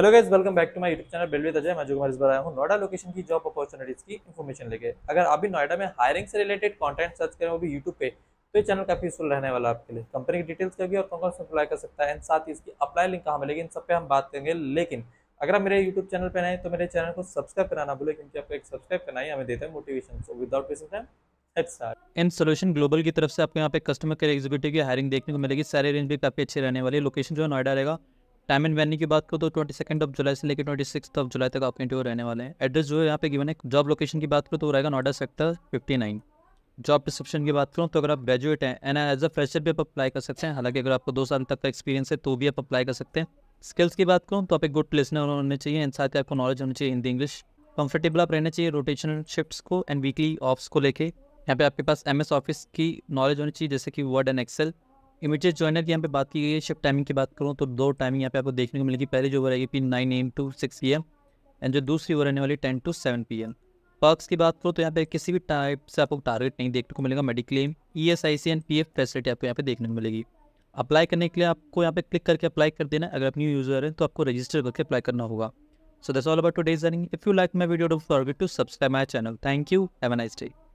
hello guys welcome back to my YouTube channel बेलवे अजय मैं जो कुमार इस बार आया हूँ नोएडा लोकेशन की जॉब अपॉर्चुनिटीज़ की इन्फॉर्मेशन लेके अगर आप भी नोएडा में हायरिंग से रिलेटेड कंटेंट सर्च करें वो भी यूट्यूब पे तो ये चैनल काफ़ी यूजफुल रहने वाला आपके लिए कंपनी की डिटेल्स का भी और कौन कौन से अप्लाई कर सकता है एंड साथ ही इसकी अप्लाई लिंक कहाँ मिलेगी इन सब पे हम बात करेंगे लेकिन अगर आप मेरे यूट्यूब चैनल पर नए तो मेरे चैनल को सब्सक्राइब कराना बोले क्योंकि आपको एक सब्सक्राइब करना ही हमें देते हैं motivation so without wasting time and solution global की तरफ से आपको यहाँ पे कस्टमर केयर एग्जीक्यूटिव की हायरिंग देखने को मिलेगी सारे रेंज भी काफ़ी अच्छे रहने वाले लोकेशन जो है नोएडा रहेगा टाइम एंड वेन्यू की बात करो तो ट्वेंटी सेकंड ऑफ जुलाई से लेकर ट्वेंटी सिक्स ऑफ जुलाई तक आपके इंटरव्यू रहने वाले हैं एड्रेस जो है यहाँ पे गिवन है जॉब लोकेशन की बात करो तो रहेगा Noida sector fifty nine job description की बात करूँ तो अगर आप ग्रेजुएट हैं एंड एज अ फ्रेशर भी आप अप्लाई कर सकते हैं हालांकि अगर आपको दो साल तक का एक्सपीरियंस है तो भी आप अप्लाई कर सकते हैं स्किल्स की बात करूँ तो आप एक गुड प्लेसनर होने चाहिए एंड साथ ही आपको नॉलेज होनी चाहिए हिंदी इंग्लिश कंफर्टेबल आप रहना चाहिए रोटेशन शिफ्ट्स को एंड वीकली ऑफ्स को लेके यहाँ पे आपके पास एम एस ऑफिस की नॉलेज होनी चाहिए जैसे कि Word and Excel immediate joiner की यहाँ पे बात की गई है शिफ्ट टाइमिंग की बात करूँ तो दो टाइमिंग यहाँ पे आपको देखने को मिलेगी पहले जो ओवर आएगी P nine M to six P M and जो दूसरी ओवर रहने वाली ten to seven P M perks की बात करूँ तो यहाँ पे किसी भी टाइप से आपको टारगेट नहीं देखने को मिलेगा mediclaim E S I C and P F facility आपको यहाँ पे देखने को मिलेगी अप्लाई करने के लिए आपको यहाँ पे क्लिक करके अप्लाई कर देना अगर आप न्यू यूज़र हैं तो आपको रजिस्टर करके अप्लाई करना होगा so that's all about today's earning if you like my video डोट forget to subscribe my channel thank you have a nice day